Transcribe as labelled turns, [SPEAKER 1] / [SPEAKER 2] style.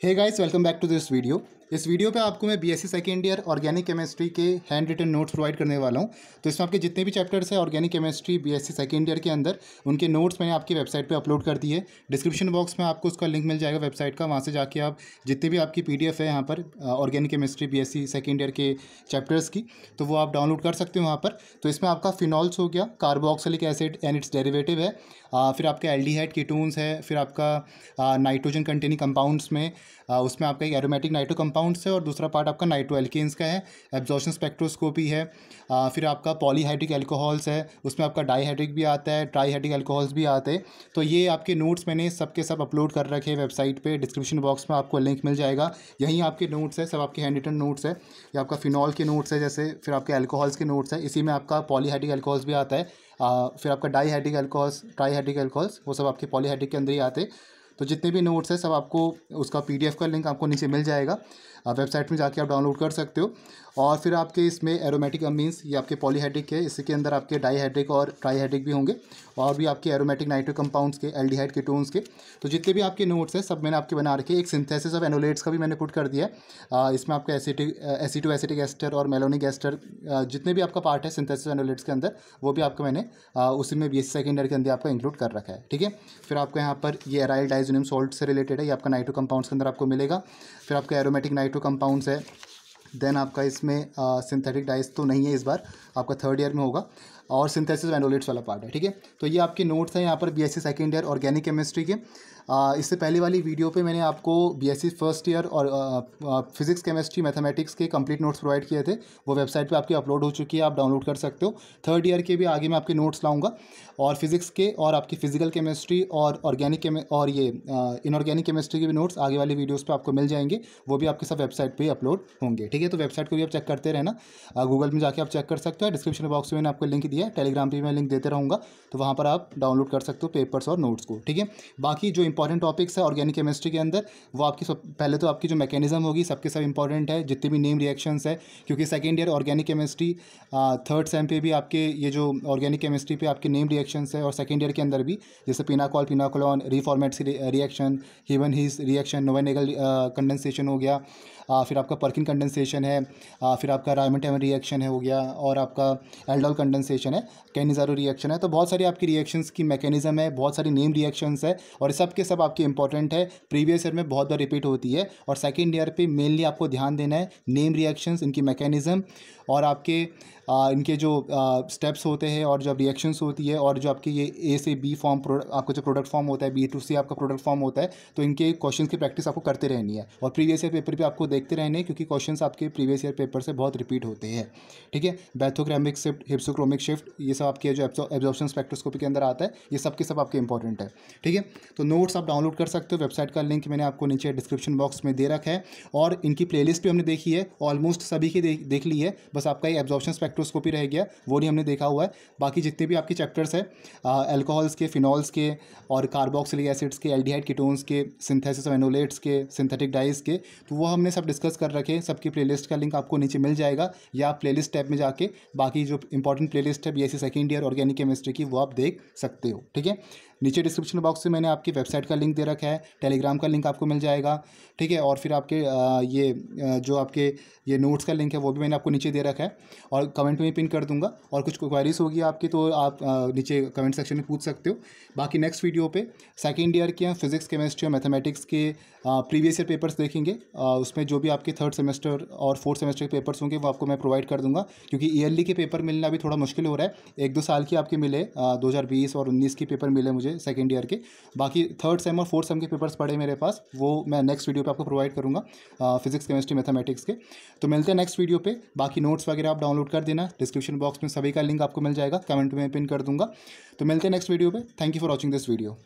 [SPEAKER 1] hey guys welcome back to this video इस video पे आपको मैं BSc second year organic chemistry के हैंड रिटन नोट्स प्रोवाइड करने वाला हूँ तो इसमें आपके जितने भी चैप्टर्स हैं organic chemistry BSc second year के अंदर उनके नोट्स मैंने आपकी वेबसाइट पर अपलोड कर दिए है डिस्क्रिप्शन बॉक्स में आपको उसका लिंक मिल जाएगा वेबसाइट का वहाँ से जाके आप जितने भी आपकी पी है यहाँ पर organic chemistry B S second year के चैप्टर्स की तो वो आप डाउनलोड कर सकते हो वहाँ पर तो इसमें आपका फिनॉल्स हो गया carboxylic acid and its derivative है फिर आपका एल्डिहाइड कीटोन्स है फिर आपका नाइट्रोजन कंटेनिंग कंपाउंड्स में उसमें आपका एक एरोमेटिक नाइट्रो कंपाउंड कंपाउंड्स है और दूसरा पार्ट आपका नाइट्रो एल्केन्स का है एब्जॉर्शन स्पेक्ट्रोस्कोपी है आ, फिर आपका पॉलीहाइड्रिक एल्कोहल्स है उसमें आपका डाईहाइड्रिक भी आता है ट्राईहाइड्रिक एल्कोहल्स भी आते हैं तो ये आपके नोट्स मैंने सबके सब अपलोड कर रखे हैं वेबसाइट पर डिस्क्रिप्शन बॉक्स में आपको लिंक मिल जाएगा यहीं आपके नोट्स है सब आपके हैंड रिटन नोट्स है या आपका फिनॉल के नोट्स है जैसे फिर आपके एल्कोहल्स के नोट्स है इसी में आपका पॉलीहाइड्रिक एल्कोहल्स भी आता है आ, फिर आपका डाईहाइड्रिक एल्कोहल्स ट्राईहाइड्रिक एल्कोहल्स वो सब आपके पॉलीहाइड्रिक के अंदर ही आते हैं तो जितने भी नोट्स हैं सब आपको उसका पी का लिंक आपको नीचे मिल जाएगा आप वेबसाइट में जाके आप डाउनलोड कर सकते हो और फिर आपके इसमें एरोमेटिक अमीन्स ये आपके पॉलीहाइड्रिक है इसके अंदर आपके डाईहाइड्रिक और ट्राईहाइड्रिक भी होंगे और भी आपके एरोमेटिक नाइट्रो कंपाउंड्स के एल्डिहाइड टोन्स के तो जितने भी आपके नोट्स हैं सब मैंने आपके बना रखे एक सिंथेसिस ऑफ एनोलेट्स का भी मैंने पुट कर दिया है इसमें आपका एसिटिक एसिटो एसिटिक एस्टर और मेलोनिक एस्टर जितने भी आपका पार्ट है सिंथेसिस एनोलेट्स के अंदर वो भी आपको मैंने उसी में बी एस के अंदर आपका इंक्लूड कर रखा है ठीक है फिर आपको यहाँ पर ये एराइल डाइजोनियम सॉल्ट से रिलेटेड है ये आपका नाइट्रो कंपाउंड्स के अंदर आपको मिलेगा फिर आपका एरोमेटिक नाइट डाइटो कंपाउंड्स है देन आपका इसमें सिंथेटिक डाइस तो नहीं है इस बार आपका थर्ड ईयर में होगा और सिंथेसिस एंडोलेट्स वाला पार्ट है ठीक है तो ये आपके नोट्स हैं यहाँ पर B S C second year organic chemistry के इससे पहले वाली वीडियो पे मैंने आपको बी एस फर्स्ट ईयर और फिजिक्स केमिस्ट्री मैथमेटिक्स के कंप्लीट नोट्स प्रोवाइड किए थे वो वेबसाइट पे आपकी अपलोड हो चुकी है आप डाउनलोड कर सकते हो थर्ड ईयर के भी आगे मैं आपके नोट्स लाऊंगा और फिजिक्स के और आपकी फिजिकल केमिस्ट्री और ऑर्गेनिक और ये इनऑर्गेनिक केमिस्ट्री के भी नोट्स आगे वाली वीडियोज़ पर आपको मिल जाएंगे वो भी आपके सब वेबसाइट पर ही अपलोड होंगे ठीक है तो वेबसाइट को भी आप चेक करते रहना गूगल में जाकर आप चेक कर सकते हो का डिस्क्रिप्शन बॉक्स में मैंने आपको लिंक दिया है टेलीग्राम पर मैं लिंक देते रहूँगा तो वहाँ पर आप डाउनलोड कर सकते हो पेपर्स और नोट्स को ठीक है बाकी जो इंपॉर्टेंट टॉपिक्स है ऑर्गेनिक केमिस्ट्री के अंदर वो आपकी सब पहले तो आपकी जो मैकेनिज्म होगी सबके सब इंपॉर्टेंट है जितने भी नेम रिएक्शंस है क्योंकि second year organic chemistry third sem पे भी आपके ये जो ऑर्गेनिक केमिस्ट्री पे आपके नेम रिएक्शंस है और सेकेंड ईयर के अंदर भी जैसे पिनाकॉल पिनाकोलॉन रिफॉर्मेट्स रिएक्शन हीवन हीज रिएक्शन नोवेनेगल कंडेंसेशन हो गया फिर आपका पर्किन कंडेंसेशन है फिर आपका रायमन रिएक्शन है हो गया और आपका एल्डोल कंडेंसेशन है कैनिजारो रिएक्शन है तो बहुत सारी आपकी रिएक्शंस की मैकेनिज्म है बहुत सारी नेम रिएक्शंस है और सब के सब आपके इंपॉर्टेंट है प्रीवियस ईयर में बहुत बार रिपीट होती है और सेकेंड ईयर पर मेनली आपको ध्यान देना है नेम रिएक्शंस इनकी मैकेनिज़्म और आपके आ, इनके जो स्टेप्स होते हैं और जब रिएक्शंस होती है और जो आपके ये ए से बी फॉर्म प्रोडक्ट आपका जो प्रोडक्ट फॉर्म होता है बी टू सी आपका प्रोडक्ट फॉर्म होता है तो इनके क्वेश्चन की प्रैक्टिस आपको करते रहनी है और प्रीवियस ईयर पेपर पे आपको देखते रहने क्योंकि क्वेश्चन आपके प्रीवियस ईयर पेपर से बहुत रिपीट होते हैं ठीक है बैथोग्रामिक शिफ्ट हिप्सोक्रोमिक शिफ्ट ये सब आपके जो एब्जॉर्प्शन स्पेक्ट्रोस्कोपी के अंदर आता है ये सब के सब आपके इंपॉर्टेंट है ठीक है तो नोट्स आप डाउनलोड कर सकते हो वेबसाइट का लिंक मैंने आपको नीचे डिस्क्रिप्शन बॉक्स में दे रखा है और इनकी प्ले भी हमने देखी है ऑलमोस्ट सभी की देख, ली है बस आपका ये एब्जॉर्प्शन स्पेक्ट्रोस्कोपी रह गया वो नहीं हमने देखा हुआ है बाकी जितने भी आपके चैप्टर्स है एल्कोहल्स के फिनॉल्स के और कार्बोक्सिलिक एसिड्स के एल्डिहाइड कीटोन्स के सिंथेसिस एनोलेट्स के सिंथेटिक डाइस के तो वो हमने सब डिस्कस कर रखे हैं सबकी प्लेलिस्ट का लिंक आपको नीचे मिल जाएगा या आप प्लेलिस्ट टैब में जाके बाकी जो इंपॉर्टेंट प्लेलिस्ट है B S second year organic chemistry की वो आप देख सकते हो ठीक है नीचे डिस्क्रिप्शन बॉक्स में मैंने आपकी वेबसाइट का लिंक दे रखा है टेलीग्राम का लिंक आपको मिल जाएगा ठीक है और फिर आपके ये जो आपके ये नोट्स का लिंक है वो भी मैंने आपको नीचे दे रखा है और कमेंट में पिन कर दूंगा और कुछ क्वारीज होगी आपकी तो आप नीचे कमेंट सेक्शन में पूछ सकते हो बाकी नेक्स्ट वीडियो पर सेकेंड ईयर के फिजिक्स केमिस्ट्री और मैथमेटिक्स के प्रीवियस ईयर पेपर्स देखेंगे उसमें जो भी आपके थर्ड सेमेस्टर और फोर्थ सेमेस्टर के पेपर्स होंगे वो आपको मैं प्रोवाइड कर दूंगा क्योंकि ईयरली के पेपर मिलना अभी थोड़ा मुश्किल हो रहा है एक दो साल की आपके मिले दो और उन्नीस के पेपर मिले मुझे मुझे सेकेंड ईयर के बाकी थर्ड सेम और फोर्थ सेम के पेपर्स पड़े मेरे पास वो मैं नेक्स्ट वीडियो पे आपको प्रोवाइड करूँगा फिजिक्स केमिस्ट्री मैथमेटिक्स के तो मिलते हैं नेक्स्ट वीडियो पे बाकी नोट्स वगैरह आप डाउनलोड कर देना डिस्क्रिप्शन बॉक्स में सभी का लिंक आपको मिल जाएगा कमेंट में पिन कर दूंगा तो मिलते हैं नेक्स्ट वीडियो पर thank you for watching this video